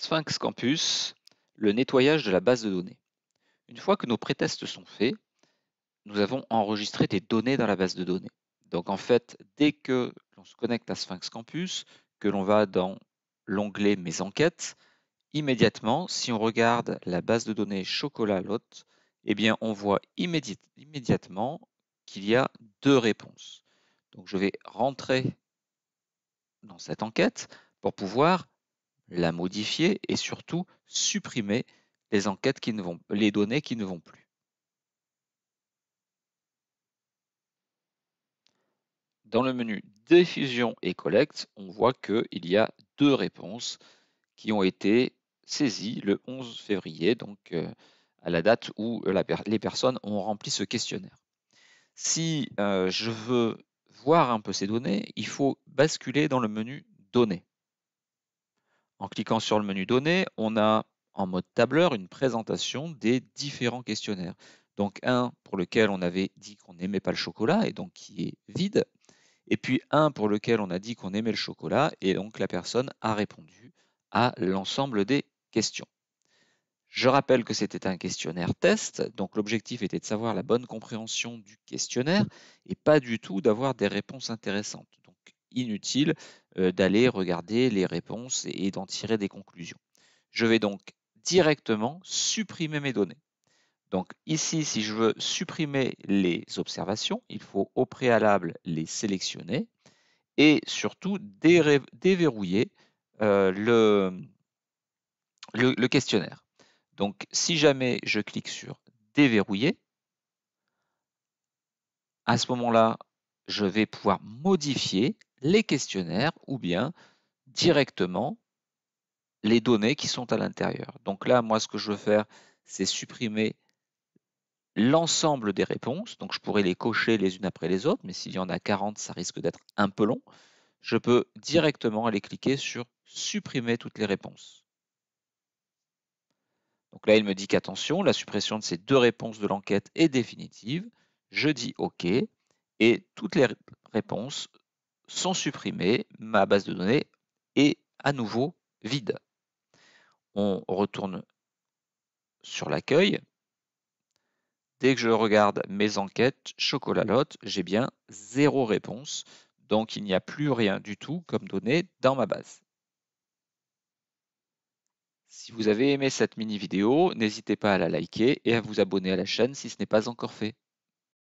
Sphinx Campus, le nettoyage de la base de données. Une fois que nos prétests sont faits, nous avons enregistré des données dans la base de données. Donc en fait, dès que l'on se connecte à Sphinx Campus, que l'on va dans l'onglet Mes enquêtes, immédiatement, si on regarde la base de données Chocolat Lot, eh bien on voit immédiatement qu'il y a deux réponses. Donc je vais rentrer dans cette enquête pour pouvoir la modifier et surtout supprimer les enquêtes qui ne vont, les données qui ne vont plus. Dans le menu diffusion et collecte, on voit qu'il y a deux réponses qui ont été saisies le 11 février, donc euh, à la date où euh, les personnes ont rempli ce questionnaire. Si euh, je veux voir un peu ces données, il faut basculer dans le menu données. En cliquant sur le menu Données, on a en mode tableur une présentation des différents questionnaires. Donc un pour lequel on avait dit qu'on n'aimait pas le chocolat et donc qui est vide. Et puis un pour lequel on a dit qu'on aimait le chocolat et donc la personne a répondu à l'ensemble des questions. Je rappelle que c'était un questionnaire test, donc l'objectif était de savoir la bonne compréhension du questionnaire et pas du tout d'avoir des réponses intéressantes inutile d'aller regarder les réponses et d'en tirer des conclusions. Je vais donc directement supprimer mes données. Donc ici, si je veux supprimer les observations, il faut au préalable les sélectionner et surtout déverrouiller le, le, questionnaire. Donc si jamais je clique sur déverrouiller, à ce moment-là, je vais pouvoir modifier les questionnaires ou bien directement les données qui sont à l'intérieur. Donc là, moi, ce que je veux faire, c'est supprimer l'ensemble des réponses. Donc je pourrais les cocher les unes après les autres, mais s'il y en a 40, ça risque d'être un peu long. Je peux directement aller cliquer sur supprimer toutes les réponses. Donc là, il me dit qu'attention, la suppression de ces deux réponses de l'enquête est définitive. Je dis OK et toutes les réponses sont supprimés, ma base de données est à nouveau vide. On retourne sur l'accueil. Dès que je regarde mes enquêtes chocolat lot, j'ai bien zéro réponse. Donc il n'y a plus rien du tout comme données dans ma base. Si vous avez aimé cette mini vidéo, n'hésitez pas à la liker et à vous abonner à la chaîne si ce n'est pas encore fait.